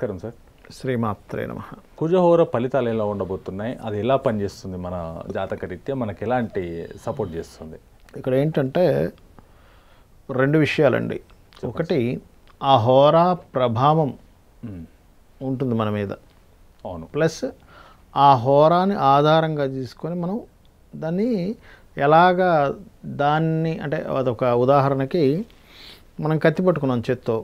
నమస్కారం సార్ శ్రీమాత్రే నమ కుజహోర ఫలితాలు ఎలా ఉండబోతున్నాయి అది ఎలా పనిచేస్తుంది మన జాతక రీత్యా మనకు ఎలాంటి సపోర్ట్ చేస్తుంది ఇక్కడ ఏంటంటే రెండు విషయాలండి ఒకటి ఆ హోరా ప్రభావం ఉంటుంది మన మీద అవును ప్లస్ ఆ హోరాని ఆధారంగా తీసుకొని మనం దాన్ని ఎలాగా దాన్ని అంటే అదొక ఉదాహరణకి మనం కత్తి పట్టుకున్నాం చేత్తో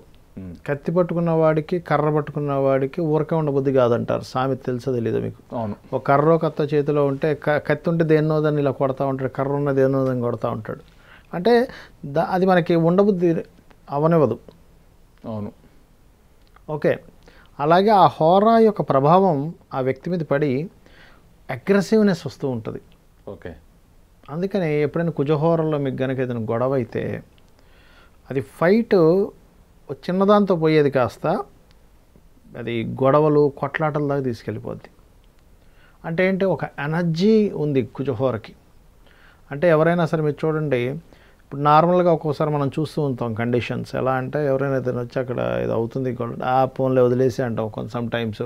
కత్తి పట్టుకున్న వాడికి కర్ర పట్టుకున్న వాడికి ఊరక ఉండబుద్ధి కాదంటారు సామెత తెలుసో తెలీదు మీకు అవును ఒక కర్రో కత్త చేతిలో ఉంటే కత్తి ఉంటే దేన్నోదని ఇలా కొడతా ఉంటాడు కర్ర ఉన్న దేన్నోదని కొడతా ఉంటాడు అంటే అది మనకి ఉండబుద్ధి అవనివ్వదు అవును ఓకే అలాగే ఆ హోరా యొక్క ప్రభావం ఆ వ్యక్తి మీద పడి అగ్రెసివ్నెస్ వస్తూ ఉంటుంది ఓకే అందుకని ఎప్పుడైనా కుజహోరలో మీకు కనుక ఏదైనా గొడవ అయితే అది ఫైట్ చిన్నదాంతో పోయేది కాస్త అది గొడవలు కొట్లాటల దాకా తీసుకెళ్ళిపోద్ది అంటే ఏంటి ఒక ఎనర్జీ ఉంది కుజహోరకి అంటే ఎవరైనా సరే మీరు చూడండి ఇప్పుడు నార్మల్గా ఒక్కోసారి మనం చూస్తూ ఉంటాం కండిషన్స్ ఎలా అంటే ఎవరైనా ఏదైనా వచ్చి అక్కడ ఇది అవుతుంది ఆ ఫోన్లో వదిలేసి అంటాం కొంచెం సమ్ టైమ్స్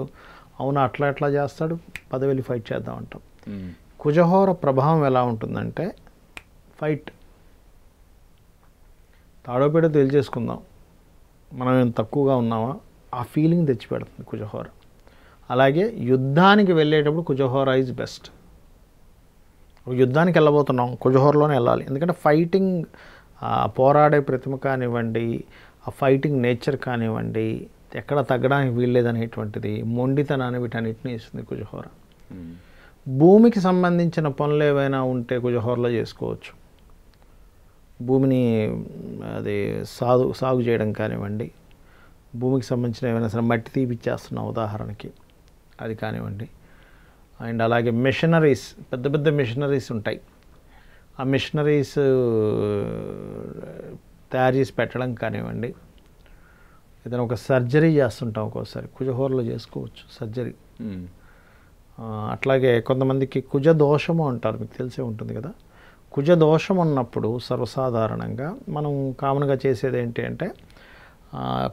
అవును అట్లా ఎట్లా చేస్తాడు పదవేలు ఫైట్ చేద్దాం అంటాం కుజహోర ప్రభావం ఎలా ఉంటుందంటే ఫైట్ తాడోపేడో తెలియజేసుకుందాం మనం ఏం తక్కువగా ఉన్నామా ఆ ఫీలింగ్ తెచ్చిపెడుతుంది కుజహోర అలాగే యుద్ధానికి వెళ్ళేటప్పుడు కుజహోర ఈజ్ బెస్ట్ యుద్ధానికి వెళ్ళబోతున్నాం కుజహోరలోనే వెళ్ళాలి ఎందుకంటే ఫైటింగ్ పోరాడే ప్రతిమ కానివ్వండి ఆ ఫైటింగ్ నేచర్ కానివ్వండి ఎక్కడ తగ్గడానికి వీల్లేదనేటువంటిది మొండితనాన్ని వీటన్నిటిని ఇస్తుంది కుజహోర hmm. భూమికి సంబంధించిన పనులు ఏవైనా ఉంటే కుజహోరలో చేసుకోవచ్చు భూమిని అది సాగు సాగు చేయడం కానివ్వండి భూమికి సంబంధించిన ఏమైనా సరే మట్టి తీపిచ్చేస్తున్నాం ఉదాహరణకి అది కానివ్వండి అండ్ అలాగే మిషనరీస్ పెద్ద పెద్ద మిషనరీస్ ఉంటాయి ఆ మిషనరీస్ తయారు చేసి పెట్టడం కానివ్వండి ఏదైనా ఒక సర్జరీ చేస్తుంటాం ఒక్కోసారి కుజహోర్లో చేసుకోవచ్చు సర్జరీ అట్లాగే కొంతమందికి కుజ దోషము అంటారు మీకు తెలిసే ఉంటుంది కదా కుజదోషం ఉన్నప్పుడు సర్వసాధారణంగా మనం కామన్గా చేసేది ఏంటి అంటే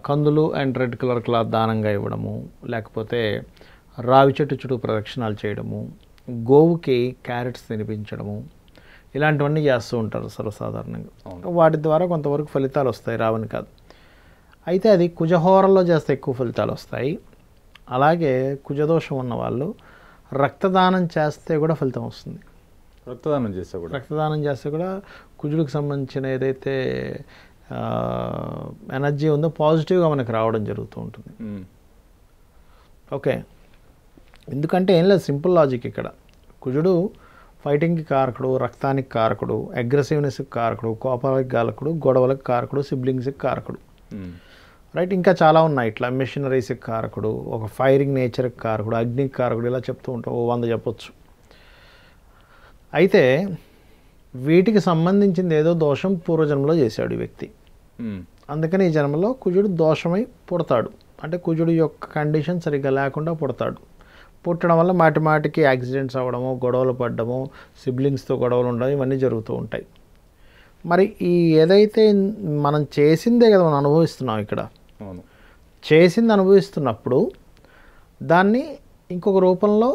కందులు అండ్ రెడ్ కలర్ క్లాత్ దానంగా ఇవ్వడము లేకపోతే రావి చెట్టు చుట్టూ ప్రదక్షిణాలు చేయడము గోవుకి క్యారెట్స్ తినిపించడము ఇలాంటివన్నీ చేస్తూ ఉంటారు సర్వసాధారణంగా వాటి ద్వారా కొంతవరకు ఫలితాలు వస్తాయి రావని కాదు అయితే అది కుజహోరల్లో చేస్తే ఎక్కువ ఫలితాలు వస్తాయి అలాగే కుజదోషం ఉన్న వాళ్ళు రక్తదానం చేస్తే కూడా ఫలితం వస్తుంది రక్తదానం చేస్తే కూడా రక్తదానం చేస్తే కూడా కుజుడికి సంబంధించిన ఏదైతే ఎనర్జీ ఉందో పాజిటివ్గా మనకు రావడం జరుగుతూ ఉంటుంది ఓకే ఎందుకంటే ఏం లేదు సింపుల్ లాజిక్ ఇక్కడ కుజుడు ఫైటింగ్కి కారకుడు రక్తానికి కారకుడు అగ్రెసివ్నెస్కి కారకుడు కోపాలకి కారకుడు గొడవలకు కారకుడు సిబ్లింగ్స్కి కారకుడు రైట్ ఇంకా చాలా ఉన్నాయి ఇట్లా మెషినరీస్కి కారకుడు ఒక ఫైరింగ్ నేచర్కి కారకుడు అగ్నికి కారకుడు ఇలా చెప్తూ ఉంటాం ఓ వంద చెప్పొచ్చు అయితే వీటికి సంబంధించింది ఏదో దోషం పూర్వజన్మలో చేశాడు ఈ వ్యక్తి అందుకని ఈ జన్మలో కుజుడు దోషమై పుడతాడు అంటే కుజుడు యొక్క కండిషన్ సరిగ్గా లేకుండా పుడతాడు పుట్టడం వల్ల మాటి మాటికి యాక్సిడెంట్స్ అవ్వడము గొడవలు పడ్డము సిబ్లింగ్స్తో గొడవలు ఉండడం ఇవన్నీ జరుగుతూ ఉంటాయి మరి ఈ ఏదైతే మనం చేసిందే కదా మనం అనుభవిస్తున్నాం ఇక్కడ చేసింది అనుభవిస్తున్నప్పుడు దాన్ని ఇంకొక రూపంలో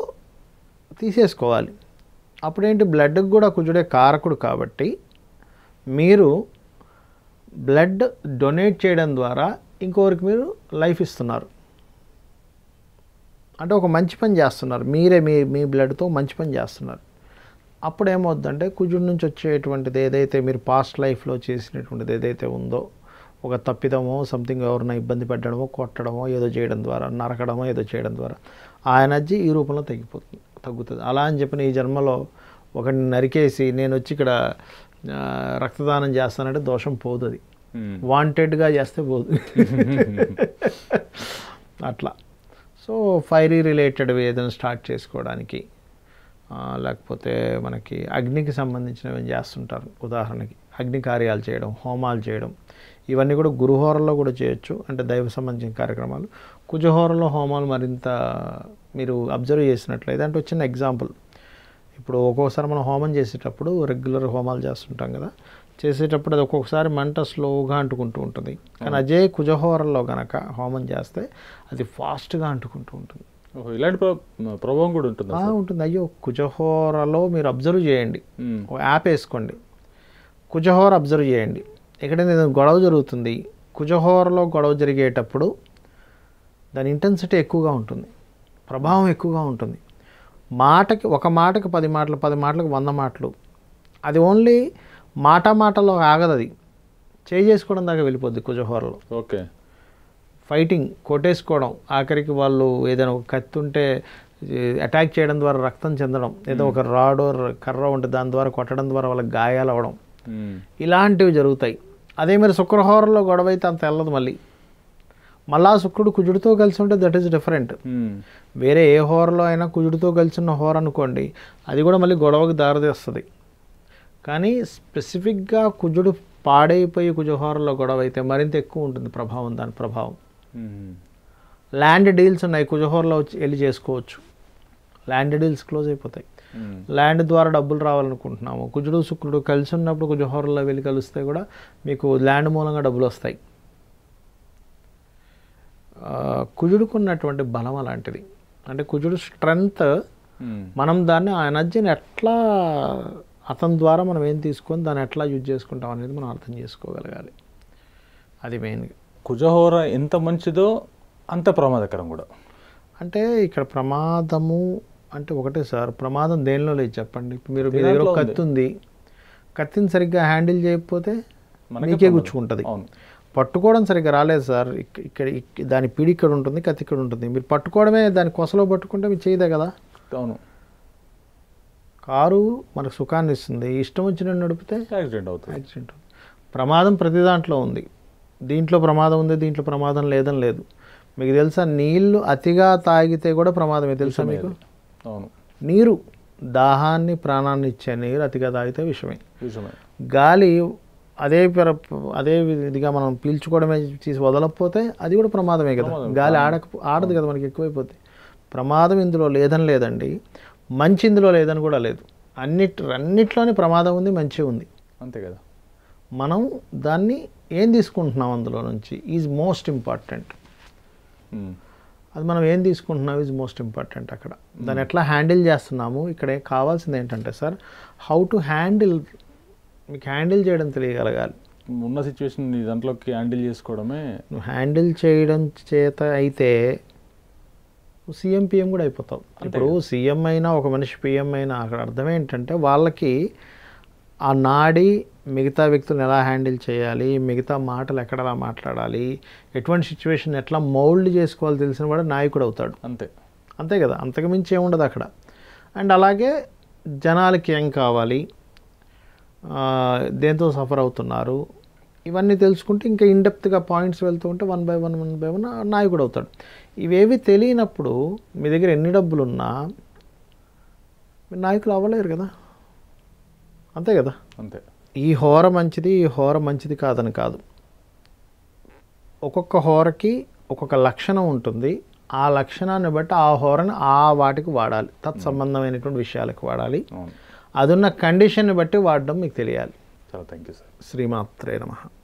తీసేసుకోవాలి అప్పుడేంటి బ్లడ్కి కూడా కుజుడే కారకుడు కాబట్టి మీరు బ్లడ్ డొనేట్ చేయడం ద్వారా ఇంకొకరికి మీరు లైఫ్ ఇస్తున్నారు అంటే ఒక మంచి పని చేస్తున్నారు మీరే మీ మీ బ్లడ్తో మంచి పని చేస్తున్నారు అప్పుడు ఏమవుద్దంటే కుజుడి నుంచి వచ్చేటువంటిది ఏదైతే మీరు పాస్ట్ లైఫ్లో చేసినటువంటిది ఏదైతే ఉందో ఒక తప్పిదమో సంథింగ్ ఎవరైనా ఇబ్బంది పెట్టడమో కొట్టడమో ఏదో చేయడం ద్వారా నరకడమో ఏదో చేయడం ద్వారా ఆ ఎనర్జీ ఈ రూపంలో తగ్గిపోతుంది తగ్గుతుంది అలా అని చెప్పిన ఈ జన్మలో ఒకటి నరికేసి నేను వచ్చి ఇక్కడ రక్తదానం చేస్తానంటే దోషం పోతుంది వాంటెడ్గా చేస్తే పోదు అట్లా సో ఫైరీ రిలేటెడ్వి ఏదైనా స్టార్ట్ చేసుకోవడానికి లేకపోతే మనకి అగ్నికి సంబంధించినవి చేస్తుంటారు ఉదాహరణకి అగ్ని కార్యాలు చేయడం హోమాలు చేయడం ఇవన్నీ కూడా గురుహోరలో కూడా చేయొచ్చు అంటే దైవ సంబంధించిన కార్యక్రమాలు కుజహోరలో హోమాలు మరింత మీరు అబ్జర్వ్ చేసినట్లయితే అంటే వచ్చిన ఎగ్జాంపుల్ ఇప్పుడు ఒక్కొక్కసారి మనం హోమం చేసేటప్పుడు రెగ్యులర్ హోమాలు చేస్తుంటాం కదా చేసేటప్పుడు అది ఒక్కొక్కసారి మంట స్లోగా అంటుకుంటూ ఉంటుంది కానీ అదే కుజహోరంలో కనుక హోమం చేస్తే అది ఫాస్ట్గా అంటుకుంటూ ఉంటుంది ఇలాంటి ప్రభావం కూడా ఉంటుంది ఉంటుంది అయ్యో కుజహోరలో మీరు అబ్జర్వ్ చేయండి యాప్ వేసుకోండి కుజహోర అబ్జర్వ్ చేయండి ఎక్కడైనా ఏదైనా గొడవ జరుగుతుంది కుజహోరలో గొడవ జరిగేటప్పుడు దాని ఇంటెన్సిటీ ఎక్కువగా ఉంటుంది ప్రభావం ఎక్కువగా ఉంటుంది మాటకి ఒక మాటకి పది మాటలు పది మాటలకు వంద మాటలు అది ఓన్లీ మాట మాటలో ఆగదు అది చేయి చేసుకోవడం దాకా వెళ్ళిపోద్ది కుజహోరలో ఓకే ఫైటింగ్ కొట్టేసుకోవడం ఆఖరికి వాళ్ళు ఏదైనా ఒక కత్తి ఉంటే అటాక్ చేయడం ద్వారా రక్తం చెందడం ఏదో ఒక రాడో కర్ర ఉంటే దాని ద్వారా కొట్టడం ద్వారా వాళ్ళకి గాయాలు అవ్వడం ఇలాంటివి జరుగుతాయి అదే మరి శుక్రహోరంలో గొడవ అయితే అంత వెళ్ళదు మళ్ళీ మళ్ళా శుక్రుడు కుజుడితో కలిసి ఉంటే దట్ ఈస్ డిఫరెంట్ వేరే ఏ హోరలో అయినా కుజుడితో కలిసి ఉన్న హోర్ అనుకోండి అది కూడా మళ్ళీ గొడవకు దారితీస్తుంది కానీ స్పెసిఫిక్గా కుజుడు పాడైపోయి కుజహోరలో గొడవ అయితే మరింత ఎక్కువ ఉంటుంది ప్రభావం దాని ప్రభావం ల్యాండ్ డీల్స్ ఉన్నాయి కుజహోరలో వచ్చి వెళ్ళి చేసుకోవచ్చు ల్యాండ్ డీల్స్ క్లోజ్ అయిపోతాయి ల్యాండ్ hmm. ద్వారా డబ్బులు రావాలనుకుంటున్నాము కుజుడు శుక్రుడు కలిసి ఉన్నప్పుడు హోరల్లో వెళ్ళి కలిస్తే కూడా మీకు ల్యాండ్ మూలంగా డబ్బులు వస్తాయి కుజుడుకున్నటువంటి బలం అలాంటిది అంటే కుజుడు స్ట్రెంగ్త్ hmm. మనం దాన్ని ఆ ఎనర్జీని ఎట్లా అతని ద్వారా మనం ఏం తీసుకొని దాన్ని ఎట్లా యూజ్ చేసుకుంటాం అనేది మనం అర్థం చేసుకోగలగాలి అది మెయిన్గా కుజహోర ఎంత మంచిదో అంత ప్రమాదకరం కూడా అంటే ఇక్కడ ప్రమాదము అంటే ఒకటే సార్ ప్రమాదం దేనిలో లేదు చెప్పండి మీరు మీ దగ్గర కత్తి ఉంది కత్తిని సరిగ్గా హ్యాండిల్ చేయకపోతే మనకే గుచ్చుకుంటుంది పట్టుకోవడం సరిగ్గా రాలేదు సార్ ఇక్కడ దాని పిడి ఇక్కడ ఉంటుంది కత్తి ఇక్కడ ఉంటుంది మీరు పట్టుకోవడమే దాని కొసలో పట్టుకుంటే మీరు చేయదే కదా అవును కారు మనకు సుఖాన్ని ఇస్తుంది ఇష్టం వచ్చిన నడిపితే యాక్సిడెంట్ అవుతుంది యాక్సిడెంట్ ప్రమాదం ప్రతి దాంట్లో ఉంది దీంట్లో ప్రమాదం ఉంది దీంట్లో ప్రమాదం లేదని లేదు మీకు తెలుసా నీళ్లు అతిగా తాగితే కూడా ప్రమాదమే తెలుసా మీకు అవును నీరు దాహాన్ని ప్రాణాన్ని ఇచ్చే నీరు అతిగా తాగితే విషమే విషమే గాలి అదే అదే ఇదిగా మనం పీల్చుకోవడమే తీసి వదలకపోతే అది కూడా ప్రమాదమే కదా గాలి ఆడక ఆడదు కదా మనకి ఎక్కువైపోతే ప్రమాదం ఇందులో లేదని లేదండి మంచి ఇందులో లేదని కూడా లేదు అన్నిటి అన్నిట్లోనే ప్రమాదం ఉంది మంచి ఉంది అంతే కదా మనం దాన్ని ఏం తీసుకుంటున్నాం అందులో నుంచి ఈజ్ మోస్ట్ ఇంపార్టెంట్ అది మనం ఏం తీసుకుంటున్నాం ఈజ్ మోస్ట్ ఇంపార్టెంట్ అక్కడ దాన్ని ఎట్లా హ్యాండిల్ చేస్తున్నాము ఇక్కడ కావాల్సింది ఏంటంటే సార్ హౌ టు హ్యాండిల్ మీకు హ్యాండిల్ చేయడం తెలియగలగాలి ఉన్న సిచ్యువేషన్ నీ దాంట్లోకి హ్యాండిల్ చేసుకోవడమే నువ్వు హ్యాండిల్ చేయడం చేత అయితే సీఎం పిఎం కూడా అయిపోతావు ఇప్పుడు సీఎం అయినా ఒక మనిషి పిఎం అయినా అక్కడ అర్థం ఏంటంటే వాళ్ళకి ఆ నాడీ మిగతా వ్యక్తులను ఎలా హ్యాండిల్ చేయాలి మిగతా మాటలు ఎక్కడలా మాట్లాడాలి ఎటువంటి సిచ్యువేషన్ ఎట్లా మౌల్డ్ చేసుకోవాలి తెలిసిన వాడు నాయకుడు అవుతాడు అంతే అంతే కదా అంతకుమించి ఏముండదు అక్కడ అండ్ అలాగే జనాలకి ఏం కావాలి దేంతో సఫర్ అవుతున్నారు ఇవన్నీ తెలుసుకుంటే ఇంకా ఇన్డెప్త్గా పాయింట్స్ వెళ్తూ ఉంటే one by one one by one నాయకుడు అవుతాడు ఇవేవి తెలియనప్పుడు మీ దగ్గర ఎన్ని డబ్బులు ఉన్నా నాయకులు అవ్వలేరు కదా అంతే కదా అంతే ఈ హోర మంచిది ఈ హోర మంచిది కాదని కాదు ఒక్కొక్క హోరకి ఒక్కొక్క లక్షణం ఉంటుంది ఆ లక్షణాన్ని బట్టి ఆ హోరను ఆ వాటికి వాడాలి తత్సంబంధమైనటువంటి విషయాలకు వాడాలి అదున్న కండిషన్ని బట్టి వాడడం మీకు తెలియాలి థ్యాంక్ యూ సార్ శ్రీమాత్రే నమ